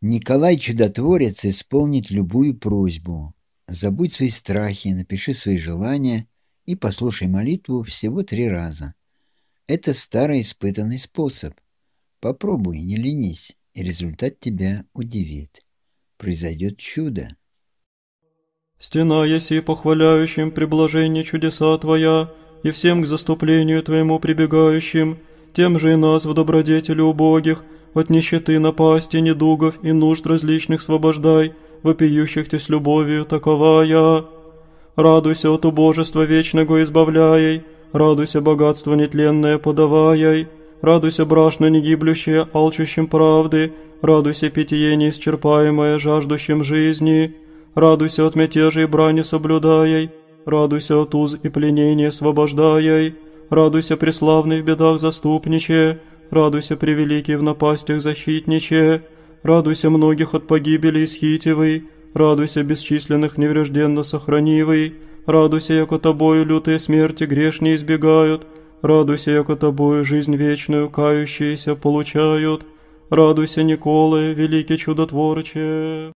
Николай Чудотворец исполнит любую просьбу. Забудь свои страхи, напиши свои желания и послушай молитву всего три раза. Это старый испытанный способ. Попробуй, не ленись, и результат тебя удивит. Произойдет чудо. «Стена еси похваляющим при чудеса Твоя, и всем к заступлению Твоему прибегающим, тем же и нас в добродетели убогих, — от нищеты, напасти, недугов и нужд различных свобождай, вопиющих ты с любовью, таковая. Радуйся от убожества вечного избавляй, радуйся богатство нетленное подавай, радуйся брашно негиблющее алчущим правды, радуйся питье неисчерпаемое жаждущим жизни, радуйся от мятежей и брани соблюдаяй, радуйся от уз и пленения освобождаяй, радуйся преславный в бедах заступниче, радуйся, превеликий, в напастях защитниче, радуйся многих от погибели исхитивый, радуйся бесчисленных неврежденно сохранивый, радуйся, яко тобою лютые смерти грешные избегают, радуйся, яко тобою жизнь вечную кающиеся получают, радуйся, Николы, великий чудотворче».